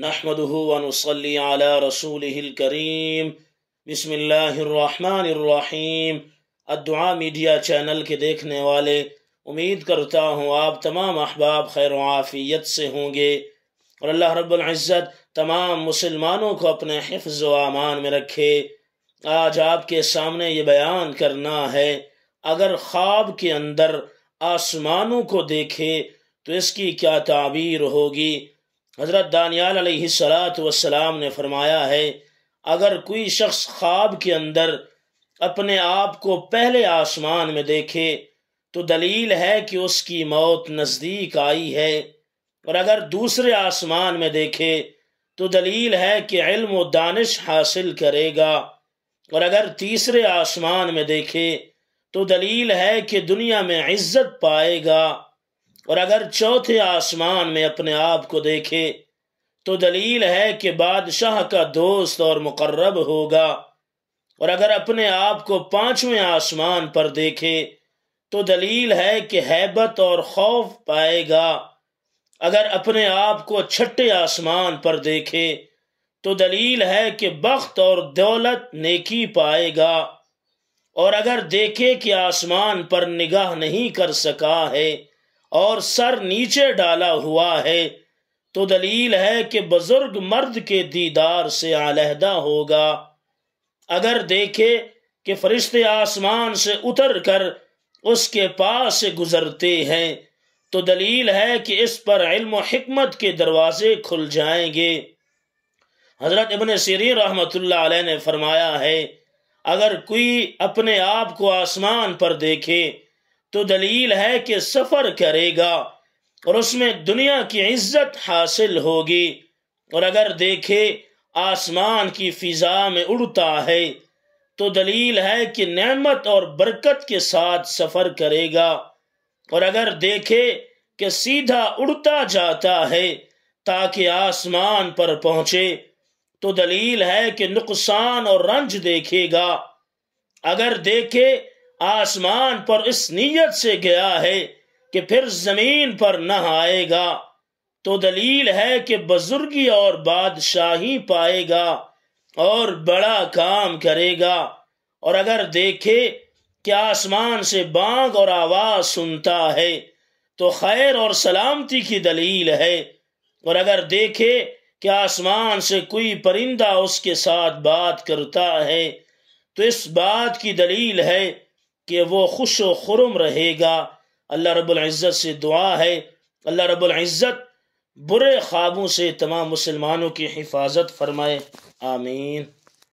نحمده ونصلی علی رسوله الکریم بسم اللہ الرحمن الرحیم الدعاء میڈیا چینل کے دیکھنے والے امید کرتا ہوں آپ تمام احباب خیر وعافیت سے ہوں گے اور اللہ رب العزت تمام مسلمانوں کو اپنے حفظ و امان میں رکھے آج آپ کے سامنے یہ بیان کرنا ہے اگر خواب کے اندر آسمانوں کو دیکھے تو اس کی کیا تعبیر ہوگی حضرت دانیال علیہ السلاۃ والسلام نے فرمایا ہے اگر کوئی شخص خواب کے اندر اپنے آپ کو پہلے آسمان میں دیکھے تو دلیل ہے کہ اس کی موت نزدیک آئی ہے اور اگر دوسرے آسمان میں دیکھے تو دلیل ہے کہ علم و دانش حاصل کرے گا اور اگر تیسرے آسمان میں دیکھے تو دلیل ہے کہ دنیا میں عزت پائے گا اور اگر چوتھے آسمان میں اپنے آپ کو دیکھے تو دلیل ہے کہ بادشاہ کا دوست اور مقرب ہوگا اور اگر اپنے آپ کو پانچویں آسمان پر دیکھے تو دلیل ہے کہ حیبت اور خوف پائے گا اگر اپنے آپ کو چھٹے آسمان پر دیکھے تو دلیل ہے کہ بخت اور دولت نیکی پائے گا اور اگر دیکھے کہ آسمان پر نگاہ نہیں کر سکا ہے اور سر نیچے ڈالا ہوا ہے تو دلیل ہے کہ بزرگ مرد کے دیدار سے علیحدہ ہوگا اگر دیکھے کہ فرشتے آسمان سے اتر کر اس کے پاس گزرتے ہیں تو دلیل ہے کہ اس پر علم و حکمت کے دروازے کھل جائیں گے حضرت ابن سیری رحمت اللہ علیہ نے فرمایا ہے اگر کوئی اپنے آپ کو آسمان پر دیکھے تو دلیل ہے کہ سفر کرے گا اور اس میں دنیا کی عزت حاصل ہوگی اور اگر دیکھے آسمان کی فضا میں اڑتا ہے تو دلیل ہے کہ نعمت اور برکت کے ساتھ سفر کرے گا اور اگر دیکھے کہ سیدھا اڑتا جاتا ہے تاکہ آسمان پر پہنچے تو دلیل ہے کہ نقصان اور رنج دیکھے گا اگر دیکھے آسمان پر اس نیت سے گیا ہے کہ پھر زمین پر نہ آئے گا تو دلیل ہے کہ بزرگی اور بادشاہی پائے گا اور بڑا کام کرے گا اور اگر دیکھے کہ آسمان سے بانگ اور آواز سنتا ہے تو خیر اور سلامتی کی دلیل ہے اور اگر دیکھے کہ آسمان سے کوئی پرندہ اس کے ساتھ بات کرتا ہے تو اس بات کی دلیل ہے کہ وہ خوش و خرم رہے گا اللہ رب العزت سے دعا ہے اللہ رب العزت برے خوابوں سے تمام مسلمانوں کی حفاظت فرمائے آمین